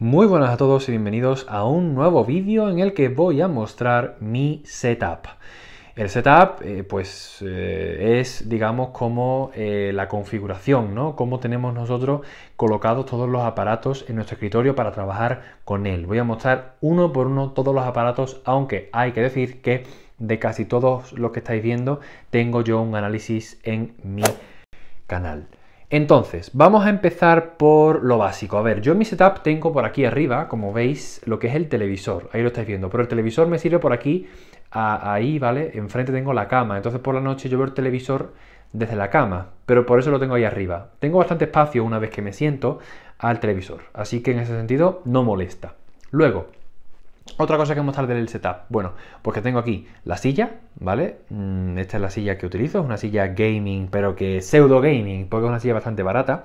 Muy buenas a todos y bienvenidos a un nuevo vídeo en el que voy a mostrar mi setup. El setup, eh, pues, eh, es, digamos, como eh, la configuración, ¿no? Cómo tenemos nosotros colocados todos los aparatos en nuestro escritorio para trabajar con él. Voy a mostrar uno por uno todos los aparatos, aunque hay que decir que de casi todos los que estáis viendo tengo yo un análisis en mi canal. Entonces, vamos a empezar por lo básico. A ver, yo en mi setup tengo por aquí arriba, como veis, lo que es el televisor. Ahí lo estáis viendo. Pero el televisor me sirve por aquí, ahí, ¿vale? Enfrente tengo la cama. Entonces por la noche yo veo el televisor desde la cama. Pero por eso lo tengo ahí arriba. Tengo bastante espacio una vez que me siento al televisor. Así que en ese sentido no molesta. Luego, otra cosa que mostrar del setup. Bueno, porque pues tengo aquí la silla, ¿vale? Mm, esta es la silla que utilizo, es una silla gaming, pero que pseudo gaming, porque es una silla bastante barata.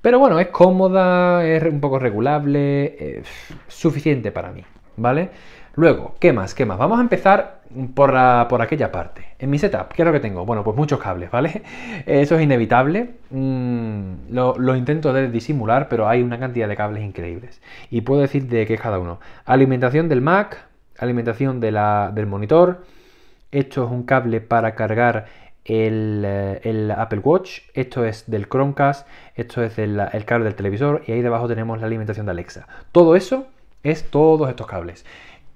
Pero bueno, es cómoda, es un poco regulable, eh, suficiente para mí, ¿vale? Luego, ¿qué más? ¿Qué más? Vamos a empezar por, por aquella parte. En mi setup, ¿qué es lo que tengo? Bueno, pues muchos cables, ¿vale? Eso es inevitable. Mm, lo, intento de disimular, pero hay una cantidad de cables increíbles. Y puedo decir de qué es cada uno. Alimentación del Mac, alimentación de la, del monitor. Esto es un cable para cargar el, eh, Apple Watch, esto es del Chromecast, esto es el cable del televisor y ahí debajo tenemos la alimentación de Alexa. Todo eso es todos estos cables.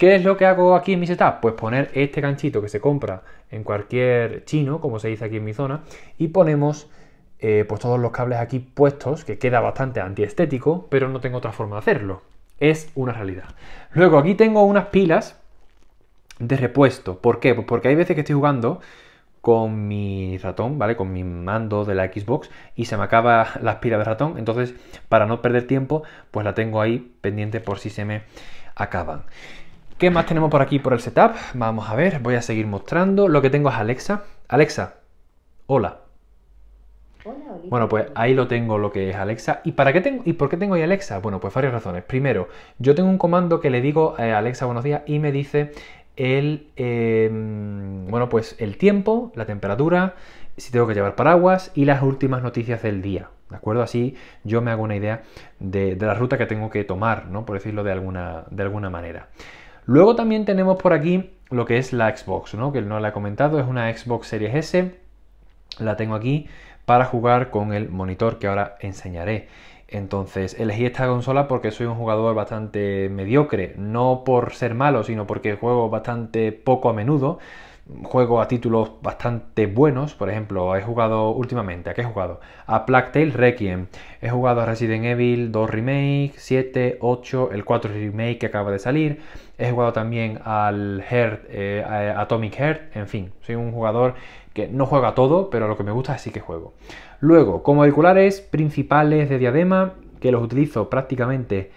¿Qué es lo que hago aquí en mi setup? Pues poner este ganchito que se compra en cualquier chino, como se dice aquí en mi zona, y ponemos eh, pues todos los cables aquí puestos, que queda bastante antiestético, pero no tengo otra forma de hacerlo. Es una realidad. Luego aquí tengo unas pilas de repuesto. ¿Por qué? Pues porque hay veces que estoy jugando con mi ratón, ¿vale? Con mi mando de la Xbox y se me acaba las pilas de ratón. Entonces, para no perder tiempo, pues la tengo ahí pendiente por si se me acaban. ¿Qué más tenemos por aquí por el setup? Vamos a ver, voy a seguir mostrando. Lo que tengo es Alexa. Alexa, hola. bueno, pues ahí lo tengo lo que es Alexa. ¿Y, para qué tengo, ¿Y por qué tengo ahí Alexa? Bueno, pues varias razones. Primero, yo tengo un comando que le digo a eh, Alexa buenos días y me dice el, em, bueno, pues el tiempo, la temperatura, si tengo que llevar paraguas y las últimas noticias del día. ¿De acuerdo? Así yo me hago una idea de, la ruta que tengo que tomar, ¿no? Por decirlo de alguna, de alguna manera. Luego también tenemos por aquí lo que es la Xbox, ¿no? que no la he comentado, es una Xbox Series S, la tengo aquí para jugar con el monitor que ahora enseñaré. Entonces elegí esta consola porque soy un jugador bastante mediocre, no por ser malo, sino porque juego bastante poco a menudo juego a títulos bastante buenos. Por ejemplo, he jugado últimamente, ¿a qué he jugado? A Plague Tale Requiem. He jugado a Resident Evil 2 Remake, 7, 8, el 4 Remake que acaba de salir. He jugado también al Heart, eh, Atomic Heart. En fin, soy un jugador que no juega todo, pero lo que me gusta es sí que juego. Luego, como auriculares principales de diadema, que los utilizo prácticamente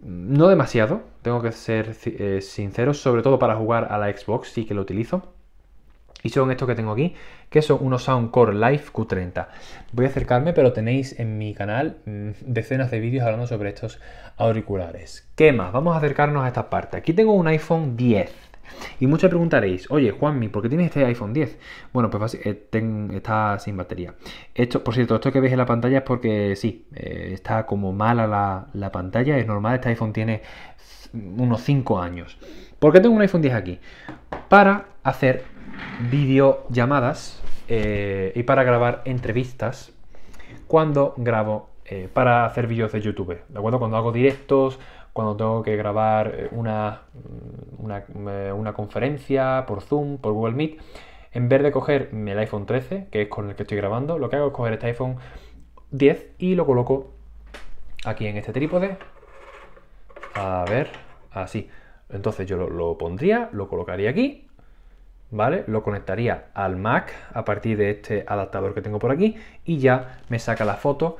mm, no demasiado, tengo que ser eh, sincero, sobre todo para jugar a la Xbox sí que lo utilizo y son estos que tengo aquí, que son unos Soundcore Live Q30. Voy a acercarme, pero tenéis en mi canal mm, decenas de vídeos hablando sobre estos auriculares. ¿Qué más? Vamos a acercarnos a esta parte. Aquí tengo un iPhone 10. Y muchos preguntaréis, oye Juanmi, ¿por qué tienes este iPhone 10? Bueno, pues eh, está sin batería. Esto, por cierto, esto que veis en la pantalla es porque sí, eh, está como mala la, la pantalla, es normal, este iPhone tiene unos 5 años. ¿Por qué tengo un iPhone 10 aquí? Para hacer videollamadas llamadas eh, y para grabar entrevistas cuando grabo eh, para hacer vídeos de YouTube, ¿de acuerdo? Cuando hago directos, cuando tengo que grabar eh, una, mm, una, conferencia por Zoom, por Google Meet, en vez de coger el iPhone 13, que es con el que estoy grabando, lo que hago es coger este iPhone 10 y lo coloco aquí en este trípode. A ver, así. Entonces yo lo pondría, lo colocaría aquí lo conectaría al Mac a partir de este adaptador que tengo por aquí y ya me saca la foto,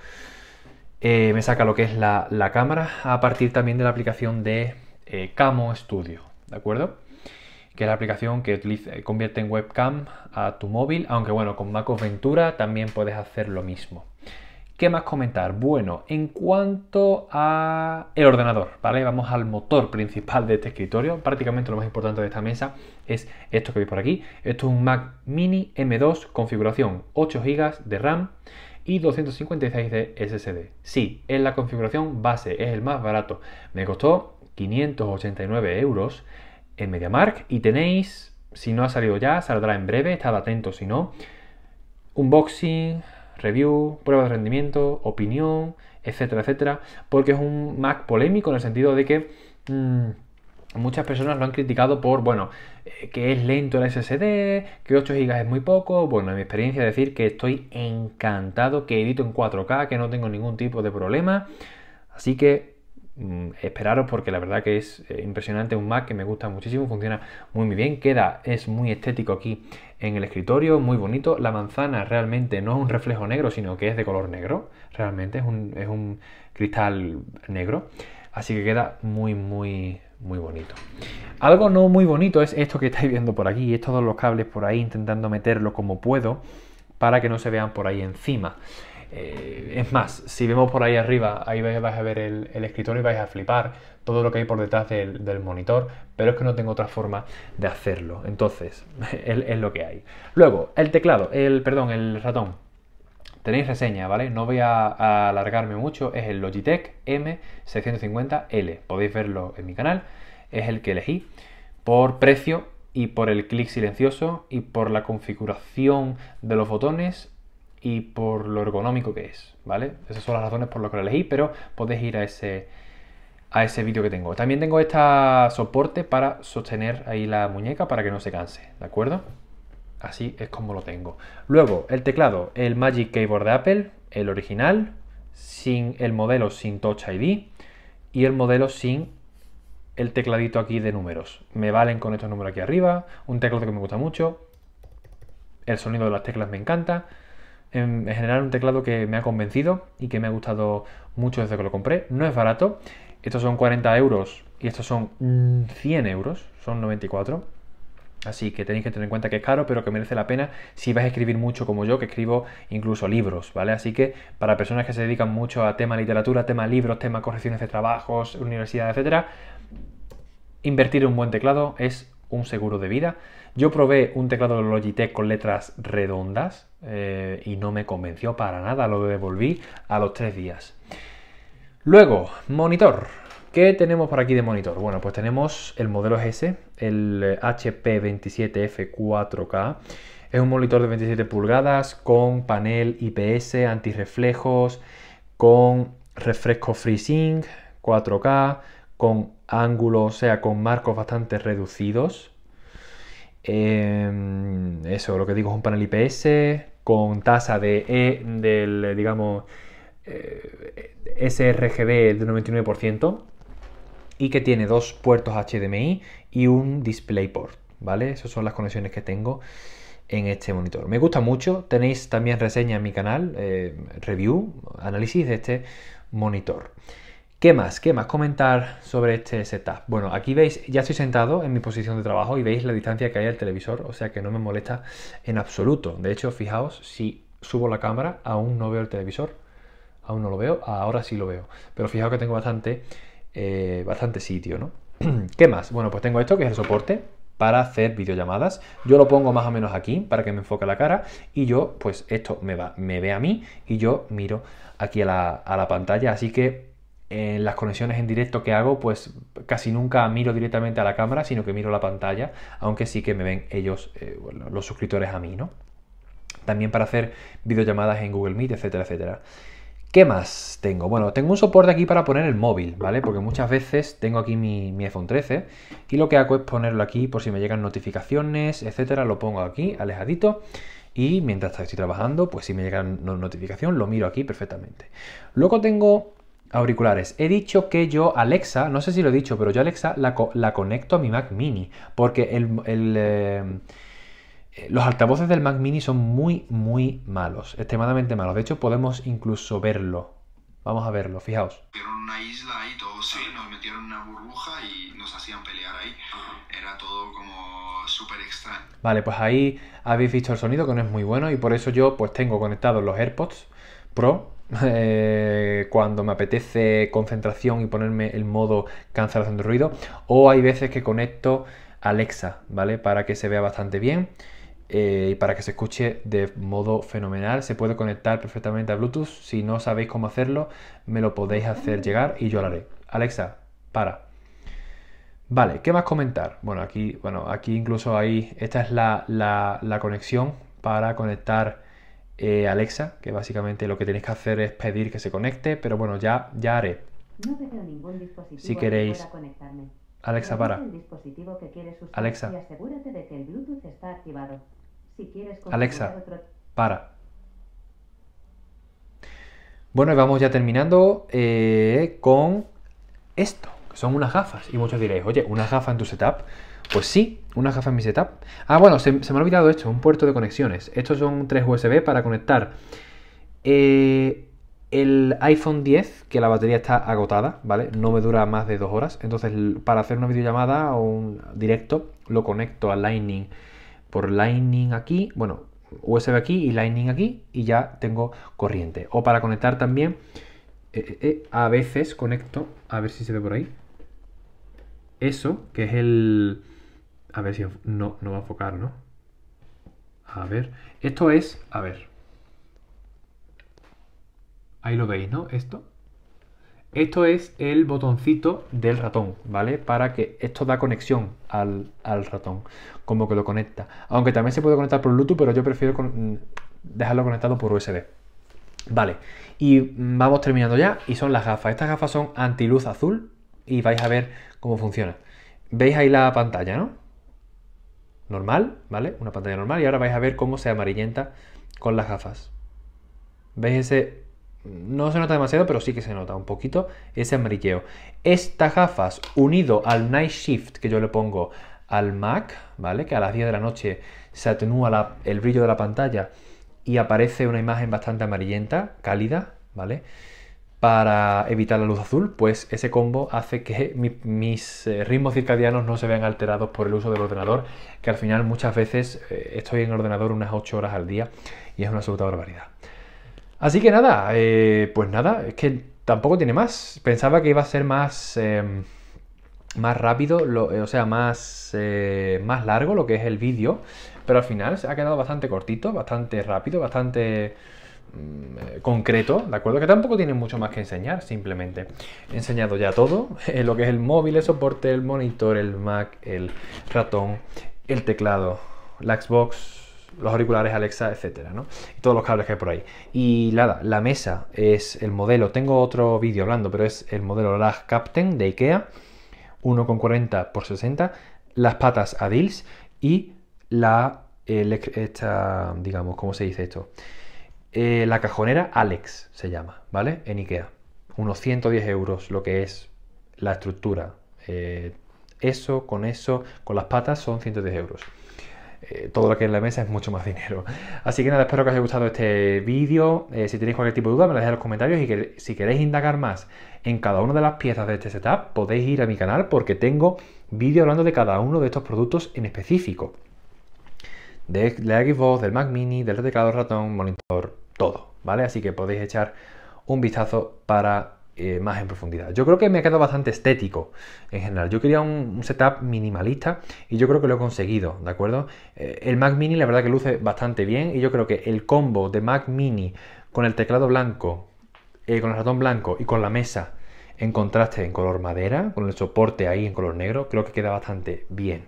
eh, me saca lo que es la, cámara a partir también de la aplicación de eh, Camo Studio, ¿de acuerdo? Que es la aplicación que eh, convierte en webcam a tu móvil, aunque bueno, con MacOS Ventura también puedes hacer lo mismo. ¿Qué más comentar? Bueno, en cuanto a el ordenador, ¿vale? Vamos al motor principal de este escritorio. Prácticamente lo más importante de esta mesa es esto que veis por aquí. Esto es un Mac Mini M2, configuración 8 GB de RAM y 256 de SSD. Sí, es la configuración base, es el más barato. Me costó 589 euros en MediaMark y tenéis, si no ha salido ya, saldrá en breve, estad atentos si no, unboxing review, pruebas de rendimiento, opinión, etcétera, etcétera, porque es un Mac polémico en el sentido de que mm, muchas personas lo han criticado por, bueno, eh, que es lento el SSD, que 8 GB es muy poco. Bueno, en mi experiencia decir que estoy encantado, que edito en 4K, que no tengo ningún tipo de problema. Así que Mm, esperaros porque la verdad que es eh, impresionante un Mac que me gusta muchísimo, funciona muy, muy bien, queda, es muy estético aquí en el escritorio, muy bonito, la manzana realmente no es un reflejo negro, sino que es de color negro, realmente es un, es un cristal negro, así que queda muy, muy, muy bonito. Algo no muy bonito es esto que estáis viendo por aquí, es todos los cables por ahí intentando meterlo como puedo para que no se vean por ahí encima. Eh, es más, si vemos por ahí arriba, ahí vais, a ver el, escritorio y vais a flipar todo lo que hay por detrás del, monitor, pero es que no tengo otra forma de hacerlo. Entonces, es, lo que hay. Luego, el teclado, el, perdón, el ratón. Tenéis reseña, ¿vale? No voy a alargarme mucho. Es el Logitech M650L. Podéis verlo en mi canal. Es el que elegí por precio y por el clic silencioso y por la configuración de los botones y por lo ergonómico que es, ¿vale? Esas son las razones por las que lo elegí, pero podéis ir a ese, a ese vídeo que tengo. También tengo este soporte para sostener ahí la muñeca para que no se canse, ¿de acuerdo? Así es como lo tengo. Luego, el teclado, el Magic Keyboard de Apple, el original, sin el modelo sin Touch ID y el modelo sin el tecladito aquí de números. Me valen con estos números aquí arriba, un teclado que me gusta mucho, el sonido de las teclas me encanta, en general un teclado que me ha convencido y que me ha gustado mucho desde que lo compré. No es barato, estos son 40 euros y estos son 100 mm, euros, son 94. Así que tenéis que tener en cuenta que es caro, pero que merece la pena si vais a escribir mucho como yo, que escribo incluso libros, ¿vale? Así que para personas que se dedican mucho a tema literatura, tema libros, tema correcciones de trabajos, universidad, etcétera, invertir en un buen teclado es un seguro de vida yo probé un teclado de Logitech con letras redondas eh, y no me convenció para nada, lo devolví a los tres días. Luego, monitor. ¿Qué tenemos por aquí de monitor? Bueno, pues tenemos el modelo S, el HP 27F4K. Es un monitor de 27 pulgadas con panel IPS, antirreflejos, con refresco FreeSync 4K, con ángulos, o sea, con marcos bastante reducidos, Em, eso, lo que digo es un panel IPS con tasa de E del, digamos, eh, sRGB del 99% y que tiene dos puertos HDMI y un DisplayPort, ¿vale? Esas son las conexiones que tengo en este monitor. Me gusta mucho, tenéis también reseña en mi canal, eh, review, análisis de este monitor. ¿Qué más? ¿Qué más comentar sobre este setup? Bueno, aquí veis, ya estoy sentado en mi posición de trabajo y veis la distancia que hay al televisor, o sea que no me molesta en absoluto. De hecho, fijaos, si subo la cámara, aún no veo el televisor, aún no lo veo, ahora sí lo veo. Pero fijaos que tengo bastante, eh, bastante sitio, ¿no? ¿Qué más? Bueno, pues tengo esto que es el soporte para hacer videollamadas. Yo lo pongo más o menos aquí para que me enfoque la cara y yo, pues esto me, va, me ve a mí y yo miro aquí a la pantalla. Así que en las conexiones en directo que hago, pues casi nunca miro directamente a la cámara, sino que miro la pantalla, aunque sí que me ven ellos, eh, los suscriptores a mí, ¿no? También para hacer videollamadas en Google Meet, etcétera, etcétera. ¿Qué más tengo? Bueno, tengo un soporte aquí para poner el móvil, ¿vale? Porque muchas veces tengo aquí mi, mi, iPhone 13 y lo que hago es ponerlo aquí por si me llegan notificaciones, etcétera. Lo pongo aquí, alejadito. Y mientras estoy trabajando, pues si me llegan notificación, lo miro aquí perfectamente. Luego tengo auriculares. He dicho que yo Alexa, no sé si lo he dicho, pero yo Alexa la, conecto a mi Mac mini, porque el, eh, los altavoces del Mac mini son muy, muy malos, extremadamente malos. De hecho, podemos incluso verlo. Vamos a verlo, fijaos. Metieron una isla ahí, todos sí. nos metieron una burbuja y nos hacían pelear ahí. Era todo como súper extraño. Vale, pues ahí habéis visto el sonido que no es muy bueno y por eso yo pues tengo conectados los AirPods Pro eh, cuando me apetece concentración y ponerme el modo cancelación de ruido. O hay veces que conecto Alexa, ¿vale? Para que se vea bastante bien eh, y para que se escuche de modo fenomenal. Se puede conectar perfectamente a Bluetooth. Si no sabéis cómo hacerlo, me lo podéis hacer llegar y yo lo haré. Alexa, para. Vale, ¿qué más comentar? Bueno, aquí, bueno, aquí incluso ahí, esta es la conexión para conectar eh, Alexa, que básicamente lo que tenéis que hacer es pedir que se conecte, pero bueno, ya, ya haré. No veo ningún dispositivo si queréis... Alexa, para. que Alexa. Alexa, para. Bueno, y vamos ya terminando eh, con esto, que son unas gafas. Y muchos diréis, oye, una gafa en tu setup. Pues sí, una en Mi Setup. Ah, bueno, se, me ha olvidado esto, un puerto de conexiones. Estos son tres USB para conectar eh, el iPhone 10, que la batería está agotada, ¿vale? No me dura más de dos horas. Entonces, para hacer una videollamada o un directo, lo conecto a Lightning por Lightning aquí, bueno, USB aquí y Lightning aquí, y ya tengo corriente. O para conectar también, eh, eh, a veces conecto, a ver si se ve por ahí, eso, que es el a ver si no, no va a enfocar, ¿no? A ver. Esto es... A ver. Ahí lo veis, ¿no? Esto. Esto es el botoncito del ratón, ¿vale? Para que esto da conexión al, ratón, como que lo conecta. Aunque también se puede conectar por Bluetooth, pero yo prefiero mm, dejarlo conectado por USB. Vale, y mm, vamos terminando ya. Y son las gafas. Estas gafas son antiluz azul y vais a ver cómo funciona. Veis ahí la pantalla, ¿no? normal, ¿vale? Una pantalla normal y ahora vais a ver cómo se amarillenta con las gafas. ¿Veis ese? No se nota demasiado, pero sí que se nota un poquito ese amarilleo. Estas gafas unido al night shift que yo le pongo al Mac, ¿vale? Que a las 10 de la noche se atenúa el brillo de la pantalla y aparece una imagen bastante amarillenta, cálida, ¿vale? para evitar la luz azul, pues ese combo hace que mis eh, ritmos circadianos no se vean alterados por el uso del ordenador, que al final muchas veces eh, estoy en el ordenador unas 8 horas al día y es una absoluta barbaridad. Así que nada, eh, pues nada, es que tampoco tiene más. Pensaba que iba a ser más, em, más rápido, o sea, más, más largo lo que es el vídeo, pero al final se ha quedado bastante cortito, bastante rápido, bastante Mm, eh, concreto, ¿de acuerdo? Que tampoco tiene mucho más que enseñar, simplemente. He enseñado ya todo, eh, lo que es el móvil, el soporte, el monitor, el Mac, el ratón, el teclado, la Xbox, los auriculares Alexa, etcétera, ¿no? Y todos los cables que hay por ahí. Y nada, la mesa es el modelo, tengo otro vídeo hablando, pero es el modelo Lag Captain de IKEA, 1,40 x 60, las patas Adils y la... esta, digamos, ¿cómo se dice esto? Eh, la cajonera Alex se llama, ¿vale? En Ikea. Unos 110 euros lo que es la estructura. Eh, eso, con eso, con las patas son 110 euros. Eh, todo lo que hay en la mesa es mucho más dinero. Así que nada, espero que os haya gustado este vídeo. si tenéis cualquier tipo de duda, me la dejáis en los comentarios. Y que, si queréis indagar más en cada una de las piezas de este setup, podéis ir a mi canal porque tengo vídeo hablando de cada uno de estos productos en específico. De, Xbox, del Mac Mini, del teclado ratón, monitor, todo, ¿vale? Así que podéis echar un vistazo para eh, más en profundidad. Yo creo que me ha quedado bastante estético en general. Yo quería un, setup minimalista y yo creo que lo he conseguido, ¿de acuerdo? Eh, el Mac Mini la verdad que luce bastante bien y yo creo que el combo de Mac Mini con el teclado blanco, eh, con el ratón blanco y con la mesa en contraste en color madera, con el soporte ahí en color negro, creo que queda bastante bien.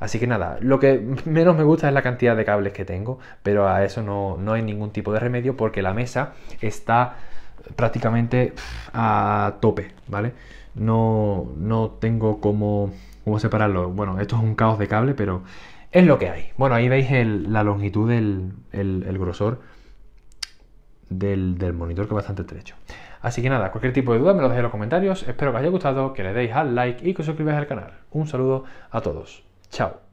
Así que nada, lo que menos me gusta es la cantidad de cables que tengo, pero a eso no, hay ningún tipo de remedio porque la mesa está prácticamente a tope, ¿vale? No, tengo cómo, cómo separarlo. Bueno, esto es un caos de cable, pero es lo que hay. Bueno, ahí veis la longitud, del, el, grosor del, monitor que es bastante estrecho. Así que nada, cualquier tipo de duda me lo dejéis en los comentarios. Espero que os haya gustado, que le deis al like y que os suscribáis al canal. Un saludo a todos. Chao.